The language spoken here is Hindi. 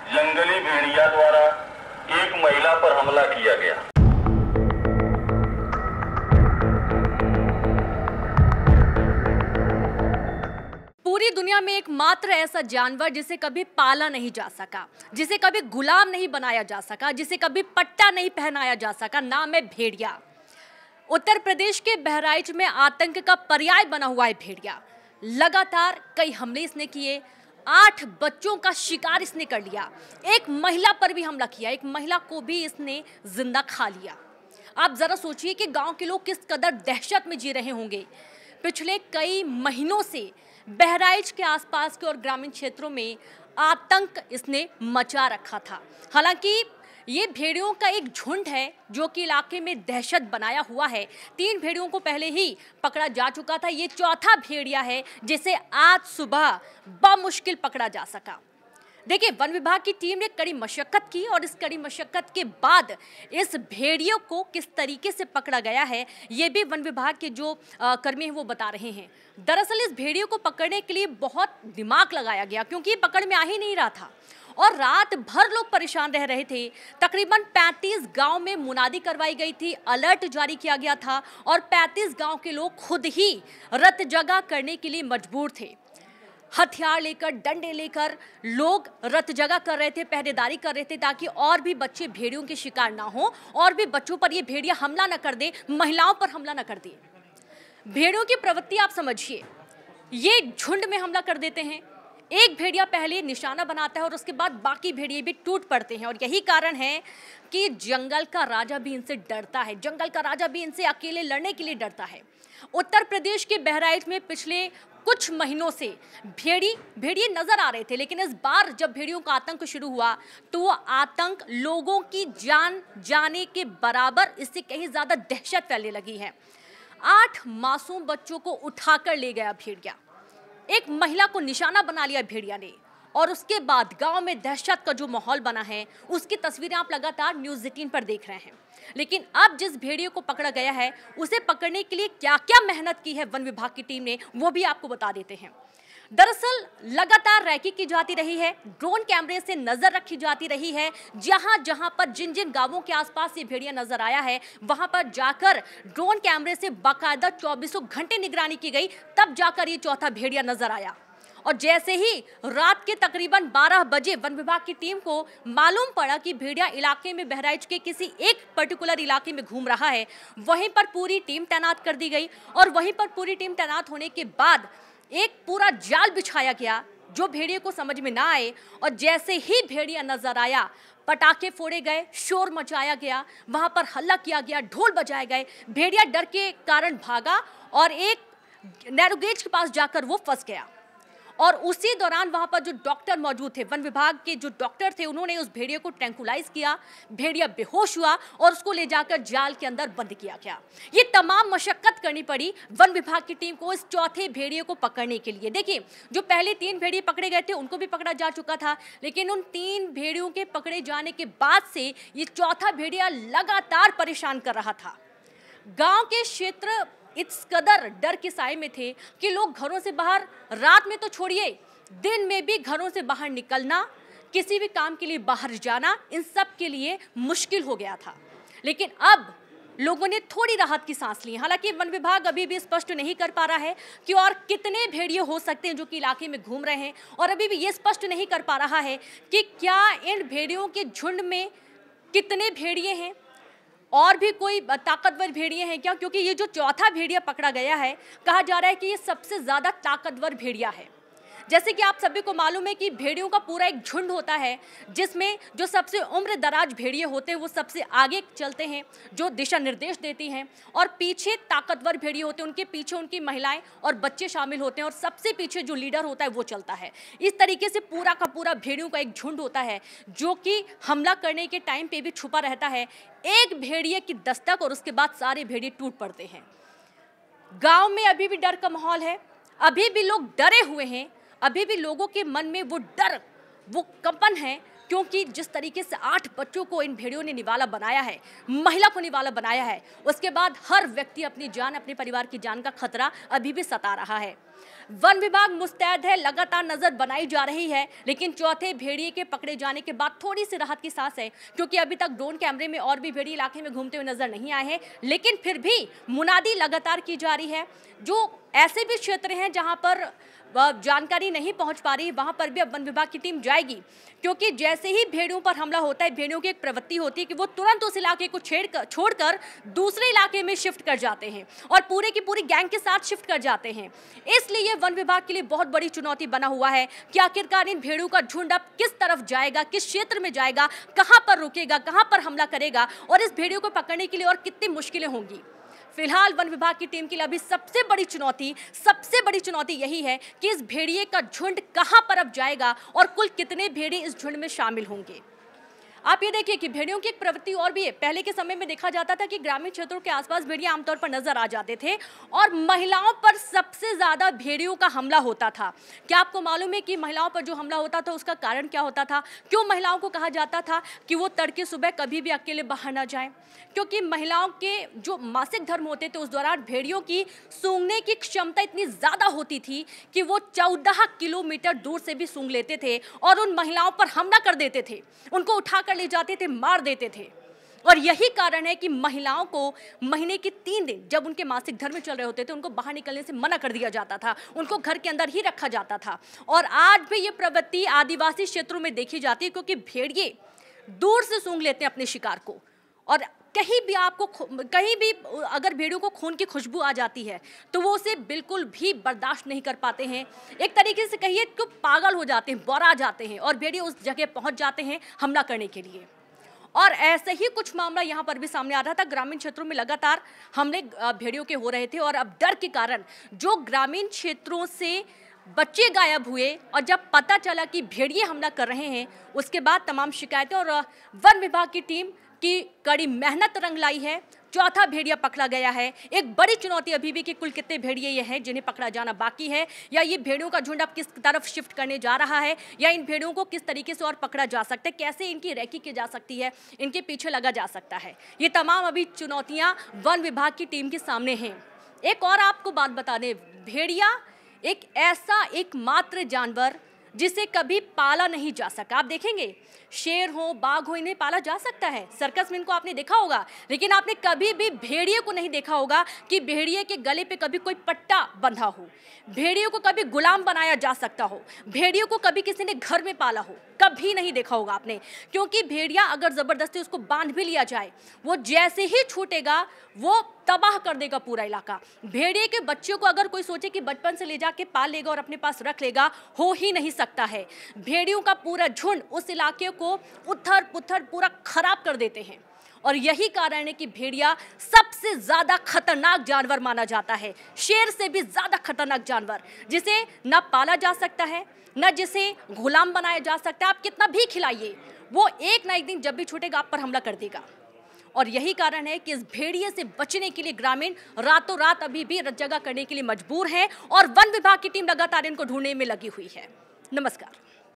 जंगली भेड़िया द्वारा एक महिला पर हमला किया गया पूरी दुनिया में एक मात्र ऐसा जानवर जिसे कभी पाला नहीं जा सका जिसे कभी गुलाम नहीं बनाया जा सका जिसे कभी पट्टा नहीं पहनाया जा सका नाम है भेड़िया उत्तर प्रदेश के बहराइच में आतंक का पर्याय बना हुआ है भेड़िया लगातार कई हमले इसने किए आठ बच्चों का शिकार इसने कर लिया एक महिला पर भी हमला किया एक महिला को भी इसने जिंदा खा लिया आप ज़रा सोचिए कि गांव के लोग किस कदर दहशत में जी रहे होंगे पिछले कई महीनों से बहराइच के आसपास के और ग्रामीण क्षेत्रों में आतंक इसने मचा रखा था हालांकि ये भेड़ियों का एक झुंड है जो कि इलाके में दहशत बनाया हुआ है तीन भेड़ियों को पहले ही पकड़ा जा चुका था ये चौथा भेड़िया है जिसे आज सुबह बामुश्किल पकड़ा जा सका देखिए वन विभाग की टीम ने कड़ी मशक्कत की और इस कड़ी मशक्कत के बाद इस भेड़ियों को किस तरीके से पकड़ा गया है ये भी वन विभाग के जो कर्मी हैं वो बता रहे हैं दरअसल इस भेड़ियों को पकड़ने के लिए बहुत दिमाग लगाया गया क्योंकि ये पकड़ में आ ही नहीं रहा था और रात भर लोग परेशान रह रहे थे तकरीबन 35 गांव में मुनादी करवाई गई थी अलर्ट जारी किया गया था और 35 गांव के लोग खुद ही रत जगह करने के लिए मजबूर थे हथियार लेकर डंडे लेकर लोग रत जगह कर रहे थे पहरेदारी कर रहे थे ताकि और भी बच्चे भेड़ियों के शिकार ना हो और भी बच्चों पर ये भेड़िया हमला न कर दे महिलाओं पर हमला न कर दे भेड़ियों की प्रवृत्ति आप समझिए ये झुंड में हमला कर देते हैं एक भेड़िया पहले निशाना बनाता है और उसके बाद बाकी भेड़िए भी टूट पड़ते हैं और यही कारण है कि जंगल का राजा भी इनसे डरता है जंगल का राजा भी इनसे अकेले लड़ने के लिए डरता है उत्तर प्रदेश के बहराइच में पिछले कुछ महीनों से भेड़ी भेड़िए नजर आ रहे थे लेकिन इस बार जब भेड़ियों का आतंक शुरू हुआ तो वो आतंक लोगों की जान जाने के बराबर इससे कहीं ज़्यादा दहशत फैलने लगी है आठ मासूम बच्चों को उठाकर ले गया भेड़िया एक महिला को निशाना बना लिया भेड़िया ने और उसके बाद गांव में दहशत का जो माहौल बना है उसकी तस्वीरें आप लगातार न्यूज एटीन पर देख रहे हैं लेकिन अब जिस भेड़िए को पकड़ा गया है उसे पकड़ने के लिए क्या क्या मेहनत की है वन विभाग की टीम ने वो भी आपको बता देते हैं दरअसल लगातार रैकी की जाती रही है ड्रोन कैमरे से नजर रखी जाती रही है जहां जहां पर जिन जिन गांवों के आसपास ये भेड़िया नजर आया है वहां पर जाकर ड्रोन कैमरे से बाकायदा चौबीसों घंटे निगरानी की गई तब जाकर ये चौथा भेड़िया नजर आया और जैसे ही रात के तकरीबन 12 बजे वन विभाग की टीम को मालूम पड़ा कि भेड़िया इलाके में बहराइच के किसी एक पर्टिकुलर इलाके में घूम रहा है वहीं पर पूरी टीम तैनात कर दी गई और वहीं पर पूरी टीम तैनात होने के बाद एक पूरा जाल बिछाया गया जो भेड़िए को समझ में ना आए और जैसे ही भेड़िया नजर आया पटाखे फोड़े गए शोर मचाया गया वहां पर हल्ला किया गया ढोल बजाए गए भेड़िया डर के कारण भागा और एक नैरोगेज के पास जाकर वो फंस गया और उसी दौरान वहां पर जो डॉक्टर मौजूद थे वन विभाग के जो डॉक्टर थे उन्होंने उस भेड़िए को ट्रैंकुलाइज किया भेड़िया बेहोश हुआ और उसको ले जाकर जाल के अंदर बंद किया गया ये तमाम मशक्कत करनी पड़ी वन विभाग की टीम को इस चौथे भेड़िए को पकड़ने के लिए देखिए जो पहले तीन भेड़िए पकड़े गए थे उनको भी पकड़ा जा चुका था लेकिन उन तीन भेड़ियों के पकड़े जाने के बाद से ये चौथा भेड़िया लगातार परेशान कर रहा था गांव के क्षेत्र इस कदर डर के साय में थे कि लोग घरों से बाहर रात में तो छोड़िए दिन में भी घरों से बाहर निकलना किसी भी काम के लिए बाहर जाना इन सब के लिए मुश्किल हो गया था लेकिन अब लोगों ने थोड़ी राहत की सांस ली हालांकि वन विभाग अभी भी स्पष्ट नहीं कर पा रहा है कि और कितने भेड़िए हो सकते हैं जो कि इलाके में घूम रहे हैं और अभी भी ये स्पष्ट नहीं कर पा रहा है कि क्या इन भेड़ियों के झुंड में कितने भेड़िए हैं और भी कोई ताकतवर भेड़िए हैं क्या क्योंकि ये जो चौथा भेड़िया पकड़ा गया है कहा जा रहा है कि ये सबसे ज़्यादा ताकतवर भेड़िया है जैसे कि आप सभी को मालूम है कि भेड़ियों का पूरा एक झुंड होता है जिसमें जो सबसे उम्र दराज भेड़िए होते हैं वो सबसे आगे चलते हैं जो दिशा निर्देश देती हैं और पीछे ताकतवर भेड़िए होते हैं उनके पीछे उनकी महिलाएं और बच्चे शामिल होते हैं और सबसे पीछे जो लीडर होता है वो चलता है इस तरीके से पूरा का पूरा भेड़ियों का एक झुंड होता है जो कि हमला करने के टाइम पर भी छुपा रहता है एक भेड़िए की दस्तक और उसके बाद सारे भेड़िए टूट पड़ते हैं गाँव में अभी भी डर का माहौल है अभी भी लोग डरे हुए हैं अभी भी लोगों के मन में वो डर वो कंपन है क्योंकि जिस तरीके से आठ बच्चों को इन भेड़ियों ने निवाला बनाया है महिला को निवाला बनाया है उसके बाद हर व्यक्ति अपनी जान अपने परिवार की जान का खतरा अभी भी सता रहा है वन विभाग मुस्तैद है लगातार नजर बनाई जा रही है लेकिन चौथे भेड़िए के पकड़े जाने के बाद थोड़ी सी राहत की सांस है क्योंकि अभी तक ड्रोन कैमरे में और भी भेड़िए इलाके में घूमते हुए नजर नहीं आए हैं लेकिन फिर भी मुनादी लगातार की जा रही है जो ऐसे भी क्षेत्र हैं जहां पर जानकारी नहीं पहुंच पा रही वहां पर भी अब वन विभाग की टीम जाएगी क्योंकि जैसे ही भेड़ों पर हमला होता है भेड़ियों की एक प्रवृत्ति होती है कि वो तुरंत उस इलाके को छेड़ कर छोड़कर दूसरे इलाके में शिफ्ट कर जाते हैं और पूरे की पूरी गैंग के साथ शिफ्ट कर जाते हैं इसलिए ये वन विभाग के लिए बहुत बड़ी चुनौती बना हुआ है कि आखिरकार इन भेड़ों का झुंड अब किस तरफ जाएगा किस क्षेत्र में जाएगा कहाँ पर रुकेगा कहाँ पर हमला करेगा और इस भेड़ियों को पकड़ने के लिए और कितनी मुश्किलें होंगी फिलहाल वन विभाग की टीम के लिए अभी सबसे बड़ी चुनौती सबसे बड़ी चुनौती यही है कि इस भेड़िए का झुंड कहाँ पर अब जाएगा और कुल कितने भेड़िए इस झुंड में शामिल होंगे आप ये देखिए कि भेड़ियों की एक प्रवृत्ति और भी है पहले के समय में देखा जाता था कि ग्रामीण क्षेत्रों के आसपास भेड़िया आमतौर पर नजर आ जाते थे और महिलाओं पर सबसे ज़्यादा भेड़ियों का हमला होता था क्या आपको मालूम है कि महिलाओं पर जो हमला होता था उसका कारण क्या होता था क्यों महिलाओं को कहा जाता था कि वो तड़के सुबह कभी भी अकेले बाहर ना जाए क्योंकि महिलाओं के जो मासिक धर्म होते थे उस दौरान भेड़ियों की सूंघने की क्षमता इतनी ज़्यादा होती थी कि वो चौदह किलोमीटर दूर से भी सूंघ लेते थे और उन महिलाओं पर हमला कर देते थे उनको उठाकर पकड़ ले जाते थे मार देते थे और यही कारण है कि महिलाओं को महीने के तीन दिन जब उनके मासिक धर्म चल रहे होते थे उनको बाहर निकलने से मना कर दिया जाता था उनको घर के अंदर ही रखा जाता था और आज भी ये प्रवृत्ति आदिवासी क्षेत्रों में देखी जाती है क्योंकि भेड़िए दूर से सूंघ लेते हैं अपने शिकार को और कहीं भी आपको कहीं भी अगर भेड़ियों को खून की खुशबू आ जाती है तो वो उसे बिल्कुल भी बर्दाश्त नहीं कर पाते हैं एक तरीके से कहिए कि पागल हो जाते हैं बौरा जाते हैं और भेड़िए उस जगह पहुंच जाते हैं हमला करने के लिए और ऐसे ही कुछ मामला यहाँ पर भी सामने आ रहा था ग्रामीण क्षेत्रों में लगातार हमले भेड़ियों के हो रहे थे और अब डर के कारण जो ग्रामीण क्षेत्रों से बच्चे गायब हुए और जब पता चला कि भेड़िए हमला कर रहे हैं उसके बाद तमाम शिकायतें और वन विभाग की टीम की कड़ी मेहनत रंग लाई है चौथा भेड़िया पकड़ा गया है एक बड़ी चुनौती अभी भी कि कुल कितने भेड़िए ये हैं जिन्हें पकड़ा जाना बाकी है या ये भेड़ियों का झुंड अब किस तरफ शिफ्ट करने जा रहा है या इन भेड़ियों को किस तरीके से और पकड़ा जा सकता है कैसे इनकी रैकी की जा सकती है इनके पीछे लगा जा सकता है ये तमाम अभी चुनौतियाँ वन विभाग की टीम के सामने हैं एक और आपको बात बता दें भेड़िया एक ऐसा एकमात्र जानवर जिसे कभी पाला नहीं जा सका आप देखेंगे शेर हो बाघ हो इन्हें पाला जा सकता है सर्कस में इनको आपने देखा होगा लेकिन आपने कभी भी भेड़िए को नहीं देखा होगा कि भेड़िए के गले पे कभी कोई पट्टा बंधा हो भेड़िए को कभी गुलाम बनाया जा सकता हो भेड़िए को कभी किसी ने घर में पाला हो कभी नहीं देखा होगा आपने क्योंकि भेड़िया अगर ज़बरदस्ती उसको बांध भी लिया जाए वो जैसे ही छूटेगा वो तबाह कर देगा पूरा इलाका भेड़िए के बच्चों को अगर कोई सोचे कि बचपन से ले जाके पाल लेगा और अपने पास रख लेगा हो ही नहीं सकता है भेड़ियों का पूरा झुंड उस इलाके को उथर पुथर पूरा खराब कर देते हैं और यही कारण है कि भेड़िया सबसे ज़्यादा खतरनाक जानवर माना जाता है शेर से भी ज़्यादा खतरनाक जानवर जिसे ना पाला जा सकता है ना जिसे गुलाम बनाया जा सकता है आप कितना भी खिलाइए वो एक ना एक दिन जब भी छूटेगा आप पर हमला कर देगा और यही कारण है कि इस भेड़िए से बचने के लिए ग्रामीण रातों रात अभी भी जगह करने के लिए मजबूर हैं और वन विभाग की टीम लगातार इनको ढूंढने में लगी हुई है नमस्कार